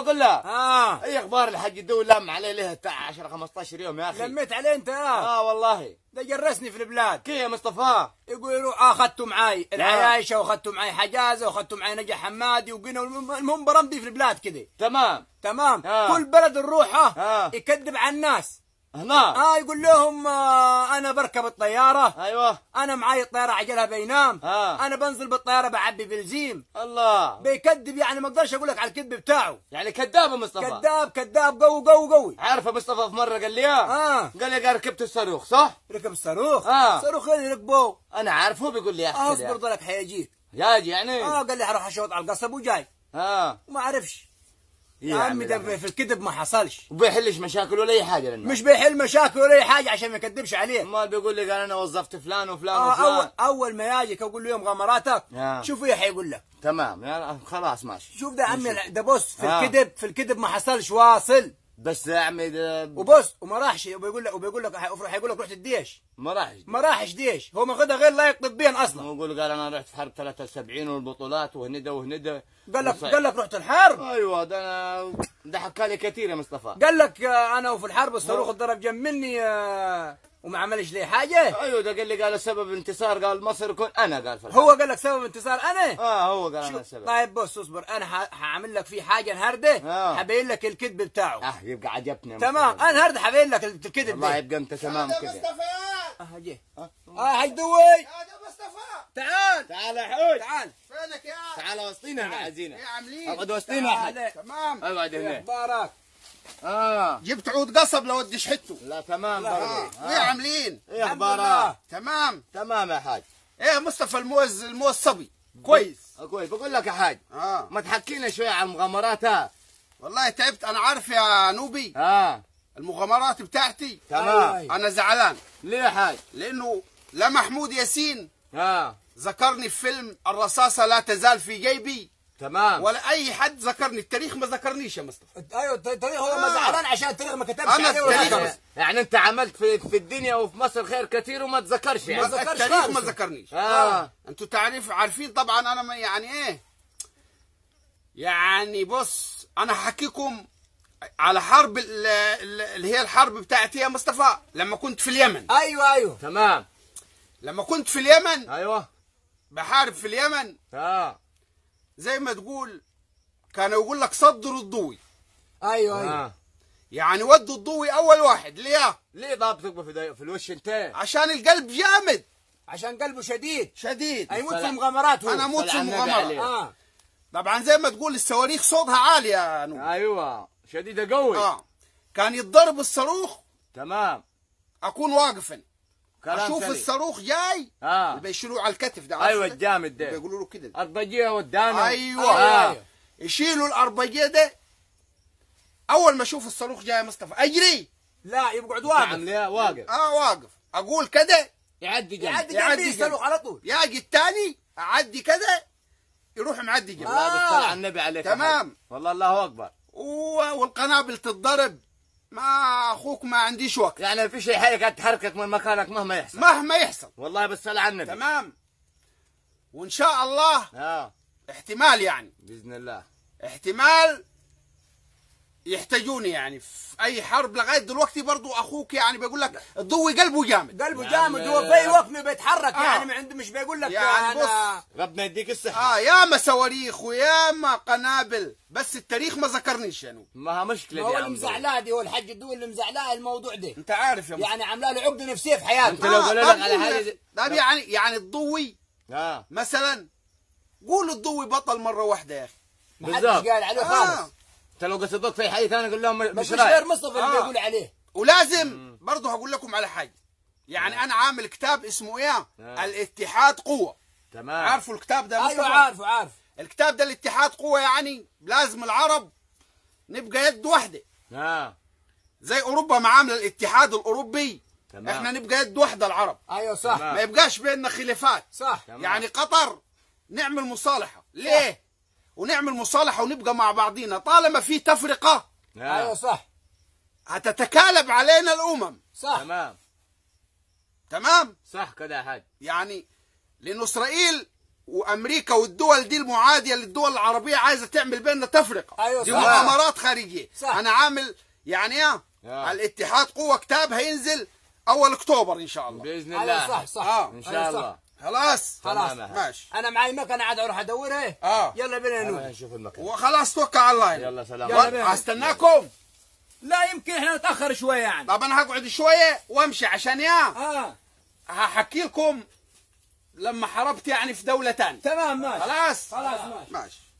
بقول له اه اي اخبار الحق الدول لم عليه له 10 15 يوم يا اخي لميت عليه انت اه, آه والله ده جرسني في البلاد كيف يا مصطفى؟ يقولوا آه، اخذته معي العيايشه واخذته معي حجازه واخذته معي نجا حمادي وقنا المهم برمضي في البلاد كده تمام تمام آه. كل بلد نروحه آه. يكذب على الناس هنا اه يقول لهم آه انا بركب الطياره ايوه انا معاي الطياره عجلها بينام آه. انا بنزل بالطياره بعبي بنزين الله بيكذب يعني ما اقدرش اقول لك على الكذب بتاعه يعني كذاب يا مصطفى كذاب كذاب قوي قوي قوي عارفه مصطفى في مره قال لي اه, قال لي ركبت الصاروخ صح؟ ركب الصاروخ اه الصاروخ اللي ركبوه انا عارفه بيقول لي احكي اصبر يعني. ضلك حيجيك ياجي يعني اه قال لي هروح اشوط على القصب وجاي اه ما عرفش إيه يا, عمي ده في الكذب ما حصلش وبيحلش مشاكل ولا اي حاجه للناس مش بيحل مشاكل ولا اي حاجه عشان ما يكذبش عليه ما بيقول لي قال انا وظفت فلان وفلان آه وفلان اول اول ما ياجيك اقول له يوم غمراتك آه. شوف ايه حيقول لك تمام خلاص ماشي شوف ده عمي ده بص في آه. الكذب في الكذب ما حصلش واصل بس اعمل آه، وبص وما راحش وبيقول لك وبيقول لك حيقول لك رحت الديش ما راحش ما راحش ديش هو ماخذها غير لايق طبيا اصلا هو يقول قال انا رحت حرب 73 والبطولات وهندا وهندا قال لك قال لك رحت الحرب ايوه ده انا ده حكى لي كثير يا مصطفى قال لك آه، انا وفي الحرب الصاروخ اتضرب جنب مني آه، وما عملش ليه حاجه ايوه ده قال لي قال السبب انتصار قال مصر كل انا قال في هو قال لك سبب انتصار انا اه هو قال انا السبب طيب بص اصبر انا هعمل لك في حاجه النهارده آه. حبين لك الكذب بتاعه اه يبقى عجبني تمام انا النهارده حبين لك الكذب بتاعه يبقى انت تمام كده مصطفى اه هجي اه اه هذا مصطفى تعال تعال يا حوت تعال فينك يا تعال وسطينا يا عايزينك ايه عاملين اقعد وسطينا تمام اقعد هنا اخبارك اه جبت عود قصب لو ودي شحته لا تمام آه. برضه آه. ايه عاملين؟ ايه اخبارك؟ تمام تمام يا حاج ايه مصطفى الموز الموز صبي كويس كويس بقول لك يا حاج اه ما تحكينا شويه عن المغامرات ها والله تعبت انا عارف يا نوبي اه المغامرات بتاعتي تمام انا زعلان ليه يا حاج؟ لانه لا محمود ياسين اه ذكرني في فيلم الرصاصه لا تزال في جيبي تمام ولا اي حد ذكرني التاريخ ما ذكرنيش يا مصطفى ايوه التاريخ هو آه. ما زعلان عشان التاريخ ما كتبش انا التاريخ يعني, يعني انت عملت في, في الدنيا وفي مصر خير كثير وما تذكرش يعني ما ذكرش التاريخ ما ذكرنيش اه, آه. انتوا تعرف عارفين طبعا انا ما يعني ايه يعني بص انا هحكيكم على حرب اللي هي الحرب بتاعتي إيه يا مصطفى لما كنت في اليمن ايوه ايوه تمام لما كنت في اليمن ايوه بحارب في اليمن اه زي ما تقول كانوا يقول لك صدروا الضوي ايوه ايوه آه. يعني ودوا الضوي اول واحد ليه؟ ليه ضابطك في, في الوش انت؟ عشان القلب جامد عشان قلبه شديد شديد هيموت أيوة، في مغامرات انا اموت في مغامرات آه. طبعا زي ما تقول الصواريخ صوتها عالي يا نور ايوه شديده قوي اه كان يتضرب الصاروخ تمام اكون واقفا كلام اشوف سليم. الصاروخ جاي اه يشيلوه على الكتف ده ايوه الجامد ده بيقولوا له كده اربجيه قدامه ايوه آه. آه. يشيلوا الاربجيه ده اول ما اشوف الصاروخ جاي يا مصطفى اجري لا يقعد واقف نعم واقف اه واقف اقول كده يعدي جنبي يعدي جنبي يستلوخ على طول ياجي الثاني اعدي كده يروح معدي جنبي الله آه. على النبي عليك تمام والله الله اكبر والقنابل تتضرب ما اخوك ما عنديش وقت يعني ما فيش اي حاجه قاعد تحركك من مكانك مهما يحصل مهما يحصل والله بالصلاه على النبي تمام وان شاء الله اه احتمال يعني باذن الله احتمال يحتاجوني يعني في اي حرب لغايه دلوقتي برضو اخوك يعني بيقول لك الضوي قلبه جامد قلبه يعني جامد هو آه. في وقت ما بيتحرك آه. يعني ما عنده مش بيقول لك يعني بص ربنا يديك الصحه اه ياما صواريخ وياما قنابل بس التاريخ ما ذكرنيش يعني ما مشكله هو اللي مزعلاه دي هو الحاج الدول اللي مزعلاه الموضوع ده انت عارف يا يعني عامله له عقده نفسيه في حياته انت لو آه قالوا لك على حاجه طب يعني يعني الضوي اه مثلا قول الضوي بطل مره واحده يا اخي ما حدش قال عليه خالص آه. انت لو قصدوك في حي ثاني قول لهم مش غير مصطفى آه. اللي بيقول عليه ولازم برضه هقول لكم على حاجه يعني نعم. انا عامل كتاب اسمه ايه؟ نعم. الاتحاد قوه تمام عارفوا الكتاب ده ايوه عارفه عارف الكتاب ده الاتحاد قوه يعني لازم العرب نبقى يد واحده اه زي اوروبا ما عامله الاتحاد الاوروبي تمام. احنا نبقى يد واحده العرب ايوه صح تمام. ما يبقاش بيننا خلافات صح تمام. يعني قطر نعمل مصالحه ليه؟ صح. ونعمل مصالحه ونبقى مع بعضينا طالما في تفرقه نعم. ايوه صح هتتكالب علينا الامم صح تمام تمام صح كده يا حاج يعني لان اسرائيل وامريكا والدول دي المعاديه للدول العربيه عايزه تعمل بيننا تفرقه ايوه صح دي مؤامرات خارجيه صح انا عامل يعني ايه آه. الاتحاد قوه كتاب هينزل اول اكتوبر ان شاء الله باذن أيوة، الله أيوة صح صح آه. أيوة، ان شاء أيوة الله صح. خلاص خلاص ماشي انا معي مكنه عاد اروح ادور ايه اه يلا بينا نروح نشوف المكان وخلاص توكل على الله يلا سلام يلا استناكم لا يمكن احنا نتاخر شويه يعني طب انا هقعد شويه وامشي عشان يا اه هحكي لكم لما حربت يعني في دوله ثانيه تمام ماشي خلاص خلاص ماشي, ماشي.